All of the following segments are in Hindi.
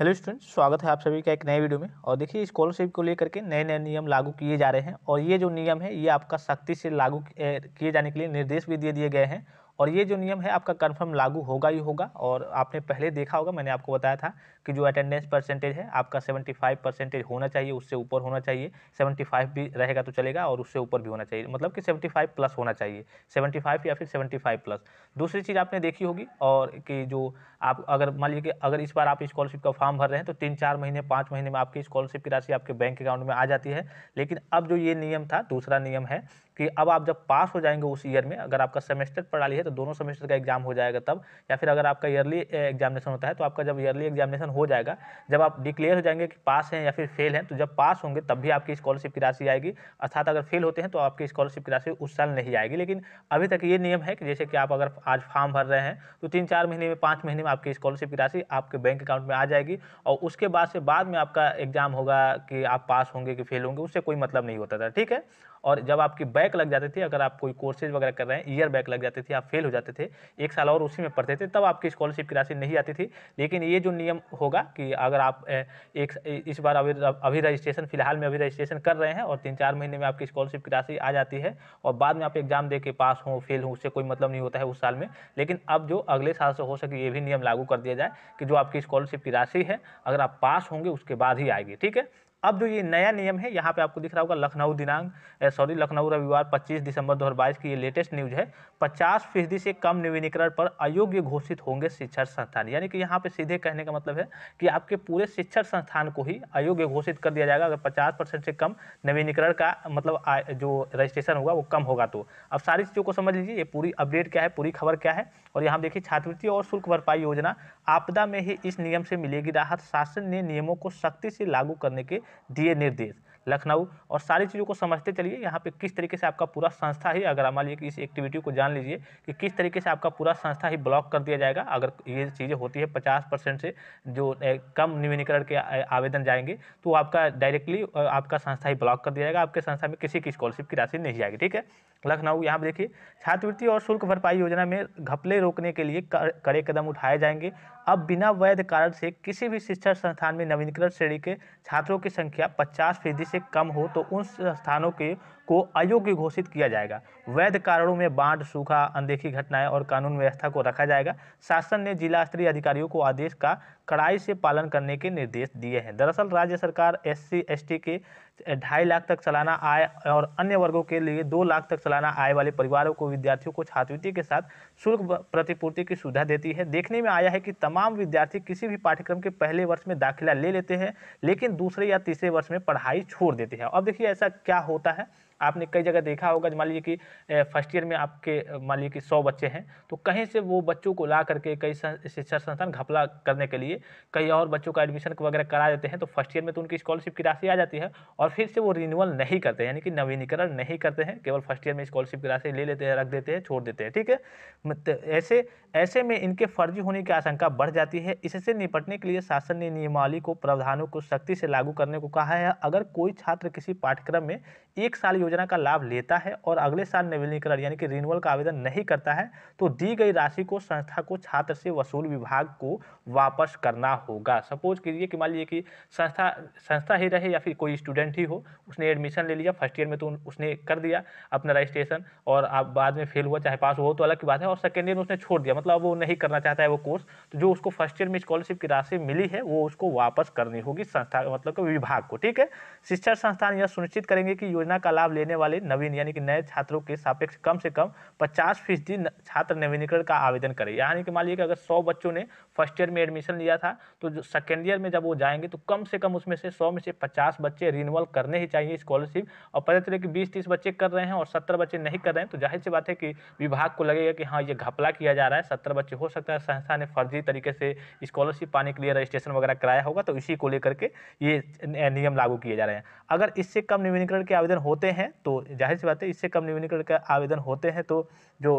हेलो स्टूडेंट्स स्वागत है आप सभी का एक नए वीडियो में और देखिए स्कॉलरशिप को लेकर के नए नए नियम लागू किए जा रहे हैं और ये जो नियम है ये आपका सख्ती से लागू किए जाने के लिए निर्देश भी दे दिए गए हैं और ये जो नियम है आपका कन्फर्म लागू होगा ही होगा और आपने पहले देखा होगा मैंने आपको बताया था कि जो अटेंडेंस परसेंटेज है आपका सेवेंटी फाइव परसेंटेज होना चाहिए उससे ऊपर होना चाहिए सेवेंटी फाइव भी रहेगा तो चलेगा और उससे ऊपर भी होना चाहिए मतलब कि सेवेंटी फाइव प्लस होना चाहिए सेवेंटी फाइव या फिर सेवेंटी फाइव प्लस दूसरी चीज़ आपने देखी होगी और कि जो आप अगर मान लीजिए कि अगर इस बार आप स्कॉलरशिप का फॉर्म भर रहे हैं तो तीन चार महीने पाँच महीने में आपकी स्कॉलरशिप की राशि आपके बैंक अकाउंट में आ जाती है लेकिन अब जो ये नियम था दूसरा नियम है कि अब आप जब पास हो जाएंगे उस ईयर में अगर आपका सेमेस्टर पढ़ा तो दोनों सेमेस्टर का एग्जाम हो जाएगा तब या फिर अगर आपका ईयरली एग्जामिनेशन होता है तो आपका जब ईयरली एग्जामिनेशन हो जाएगा जब आप डिक्लेयर हो जाएंगे कि पास हैं या फिर फेल हैं तो जब पास होंगे तब भी आपकी स्कॉलरशिप की राशि आएगी अर्थात अगर फेल होते हैं तो आपकी स्कॉलरशिप की राशि उस साल नहीं आएगी लेकिन अभी तक ये नियम है कि जैसे कि आप अगर आज फॉर्म भर रहे हैं तो तीन चार महीने में पाँच महीने में आपकी स्कॉलरशिप की राशि आपके बैंक अकाउंट में आ जाएगी और उसके बाद से बाद में आपका एग्जाम होगा कि आप पास होंगे कि फेल होंगे उससे कोई मतलब नहीं होता था ठीक है और जब आपकी बैक लग जाते थे अगर आप कोई कोर्सेज वगैरह कर रहे हैं ईयर बैक लग जाते थे आप फेल हो जाते थे एक साल और उसी में पढ़ते थे तब आपकी स्कॉलरशिप की राशि नहीं आती थी लेकिन ये जो नियम होगा कि अगर आप एक इस बार अभी अभी रजिस्ट्रेशन फिलहाल में अभी रजिस्ट्रेशन कर रहे हैं और तीन चार महीने में आपकी स्कॉलरशिप की राशि आ जाती है और बाद में आप एग्जाम दे के पास हों फेल हों उससे कोई मतलब नहीं होता है उस साल में लेकिन अब जो अगले साल से हो सके ये भी नियम लागू कर दिया जाए कि जो आपकी स्कॉलरशिप की राशि है अगर आप पास होंगे उसके बाद ही आएगी ठीक है अब जो ये नया नियम है यहाँ पे आपको दिख रहा होगा लखनऊ दिनांक सॉरी लखनऊ रविवार 25 दिसंबर 2022 की ये लेटेस्ट न्यूज है 50 फीसदी से कम नवीनीकरण पर अयोग्य घोषित होंगे शिक्षण संस्थान यानी कि यहाँ पे सीधे कहने का मतलब है कि आपके पूरे शिक्षण संस्थान को ही अयोग्य घोषित कर दिया जाएगा अगर पचास से कम नवीनीकरण का मतलब जो रजिस्ट्रेशन होगा वो कम होगा तो अब सारी चीज़ों को समझ लीजिए ये पूरी अपडेट क्या है पूरी खबर क्या है और यहाँ देखिए छात्रवृत्ति और शुल्क भरपाई योजना आपदा में ही इस नियम से मिलेगी राहत शासन ने नियमों को सख्ती से लागू करने के দিয়ে নির্দেশ लखनऊ और सारी चीज़ों को समझते चलिए यहाँ पे किस तरीके से आपका पूरा संस्था ही अगर हमारे कि इस एक्टिविटी को जान लीजिए कि किस तरीके से आपका पूरा संस्था ही ब्लॉक कर दिया जाएगा अगर ये चीज़ें होती है पचास परसेंट से जो कम नवीनीकरण के आवेदन जाएंगे तो आपका डायरेक्टली आपका संस्था ही ब्लॉक कर दिया जाएगा आपके संस्था में किसी की स्कॉलरशिप की राशि नहीं जाएगी ठीक है लखनऊ यहाँ पर देखिए छात्रवृत्ति और शुल्क भरपाई योजना में घपले रोकने के लिए कड़े कदम उठाए जाएंगे अब बिना वैध कारण से किसी भी शिक्षण संस्थान में नवीनीकरण श्रेणी के छात्रों की संख्या पचास फीसदी से कम हो तो उन स्थानों के को अयोग्य घोषित किया जाएगा वैध कारणों में बाढ़ सूखा अनदेखी घटनाएं और कानून व्यवस्था को रखा जाएगा शासन ने जिला स्तरीय अधिकारियों को आदेश का कड़ाई से पालन करने के निर्देश दिए हैं दरअसल राज्य सरकार एस सी के ढाई लाख तक सालाना आय और अन्य वर्गों के लिए दो लाख तक सालाना आय वाले परिवारों को विद्यार्थियों को छात्रवृत्ति के साथ शुल्क प्रतिपूर्ति की सुविधा देती है देखने में आया है कि तमाम विद्यार्थी किसी भी पाठ्यक्रम के पहले वर्ष में दाखिला ले लेते हैं लेकिन दूसरे या तीसरे वर्ष में पढ़ाई छोड़ देते हैं अब देखिए ऐसा क्या होता है आपने कई जगह देखा होगा मान लीजिए कि फर्स्ट ईयर में आपके मान लीजिए कि सौ बच्चे हैं तो कहीं से वो बच्चों को ला करके कई शिक्षा संस्थान घपला करने के लिए कई और बच्चों का एडमिशन वगैरह करा देते हैं तो फर्स्ट ईयर में तो उनकी स्कॉलरशिप की राशि आ जाती है और फिर से वो रिन्यूअल नहीं करते यानी कि नवीनीकरण नहीं करते हैं केवल फर्स्ट ईयर में स्कॉलरशिप की राशि ले लेते हैं रख देते हैं छोड़ देते हैं ठीक है ऐसे ऐसे में इनके फर्जी होने की आशंका बढ़ जाती है इससे निपटने के लिए शासन ने नियमावली को प्रावधानों को सख्ती से लागू करने को कहा है अगर कोई छात्र किसी पाठ्यक्रम में एक साल योजना योजना का लाभ लेता है और अगले साल नवीनीकरण यानी कि रिन्यूअल का आवेदन नहीं करता है तो दी गई राशि को संस्था को छात्र से वसूल विभाग को वापस करना होगा सपोज कीजिए कि मान लीजिए कि संस्था संस्था ही रहे या फिर कोई स्टूडेंट ही हो उसने एडमिशन ले लिया फर्स्ट ईयर में तो उसने कर दिया अपना रजिस्ट्रेशन और आप बाद में फेल हुआ चाहे पास हुआ तो अलग की बात है और सेकेंड ईयर में उसने छोड़ दिया मतलब वो नहीं करना चाहता है वो कोर्स तो जो उसको फर्स्ट ईयर में स्कॉलरशिप की राशि मिली है वो उसको वापस करनी होगी संस्था मतलब विभाग को ठीक है शिक्षा संस्थान यह सुनिश्चित करेंगे कि योजना का लाभ लाभ लेने वाले नवीन यानी कि नए छात्रों के सापेक्ष कम से कम पचास फीसदी छात्र नवीनीकरण का आवेदन करें यानी कि मान लीजिए अगर सौ बच्चों ने फर्स्ट ईयर में एडमिशन लिया था तो सेकेंड ईयर में जब वो जाएंगे तो कम से कम उसमें से सौ में से पचास बच्चे रिन्यूअल करने ही चाहिए स्कॉलरशिप और पता चले कि बीस तीस बच्चे कर रहे हैं और सत्तर बच्चे नहीं कर रहे हैं तो जाहिर सी बात है कि विभाग को लगेगा कि हाँ ये घपला किया जा रहा है सत्तर बच्चे हो सकता है संस्था ने फर्जी तरीके से स्कॉलरशिप पाने के लिए रजिस्ट्रेशन वगैरह कराया होगा तो इसी को लेकर के ये नियम लागू किए जा रहे हैं अगर इससे कम नवीनीकरण के आवेदन होते हैं हैं तो जाहिर सी बात है इससे कम निम्नीकरण का आवेदन होते हैं तो जो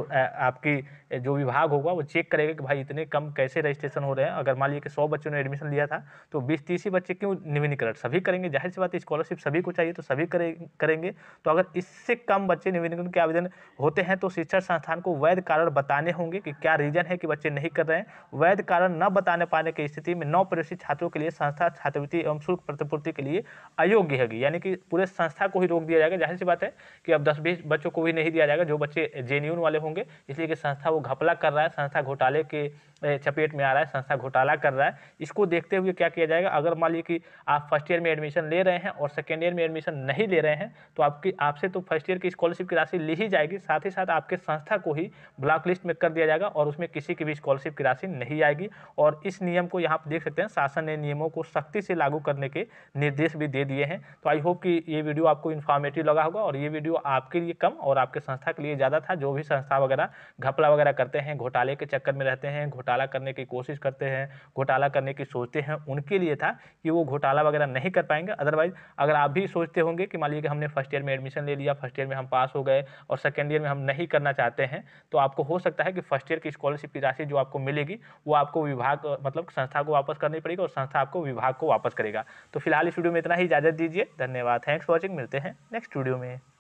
आपकी जो विभाग होगा वो चेक करेगा कि भाई इतने कम कैसे रजिस्ट्रेशन हो रहे हैं अगर मान लीजिए कि सौ बच्चों ने एडमिशन लिया था तो बीस तीस ही बच्चे क्यों निम्नीकरण सभी करेंगे जाहिर सी बात है स्कॉलरशिप सभी को चाहिए तो सभी करेंगे तो अगर इससे कम बच्चे निम्नीकरण के आवेदन होते हैं तो शिक्षा संस्थान को वैध कारण बताने होंगे कि क्या रीजन है कि बच्चे नहीं कर रहे हैं वैध कारण न बताने पाने की स्थिति में नौ प्रवेशित छात्रों के लिए संस्था छात्रवृत्ति एवं शुल्क प्रतिपूर्ति के लिए अयोग्य होगी यानी कि पूरे संस्था को ही रोक दिया जाएगा जाहिर सी बात है कि अब दस बीस बच्चों को भी नहीं दिया जाएगा जो बच्चे जेन्यून वाले होंगे इसलिए कि संस्था वो घपला कर रहा है संस्था घोटाले के चपेट में आ रहा है संस्था घोटाला कर रहा है इसको देखते हुए क्या किया जाएगा अगर मान लीजिए कि आप फर्स्ट ईयर में एडमिशन ले रहे हैं और सेकेंड ईयर में एडमिशन नहीं ले रहे हैं तो आपकी आपसे तो फर्स्ट ईयर की स्कॉलरशिप की राशि ली ही जाएगी साथ ही साथ आपके संस्था को ही ब्लॉक लिस्ट में कर दिया जाएगा और उसमें किसी की भी स्कॉलरशिप की राशि नहीं आएगी और इस नियम को यहाँ देख सकते हैं शासन ने नियमों को सख्ती से लागू करने के निर्देश भी दे दिए हैं तो आई होप कि ये वीडियो आपको इन्फॉर्मेटिव लगा रहा होगा और ये वीडियो आपके लिए कम और आपके संस्था के लिए ज़्यादा था जो भी संस्था वगैरह घपला वगैरह करते हैं घोटाले के चक्कर में रहते हैं घोटाला करने की कोशिश करते हैं घोटाला करने की सोचते हैं उनके लिए था कि वो घोटाला वगैरह नहीं कर पाएंगे अदरवाइज अगर आप भी सोचते होंगे कि मान लीजिए हमने फर्स्ट ईयर में एडमिशन ले लिया फर्स्ट ईयर में हम पास हो गए और सेकेंड ईयर में हम नहीं करना चाहते हैं तो आपको हो सकता है कि फर्स्ट ईयर की स्कॉलरशिप की राशि जो आपको मिलेगी वो आपको विभाग मतलब संस्था को वापस करनी पड़ेगी और संस्था आपको विभाग को वापस करेगा तो फिलहाल इस वीडियो में इतना ही इजाजत दीजिए धन्यवाद थैंक्स वॉचिंग मिलते हैं नेक्स्ट वीडियो me.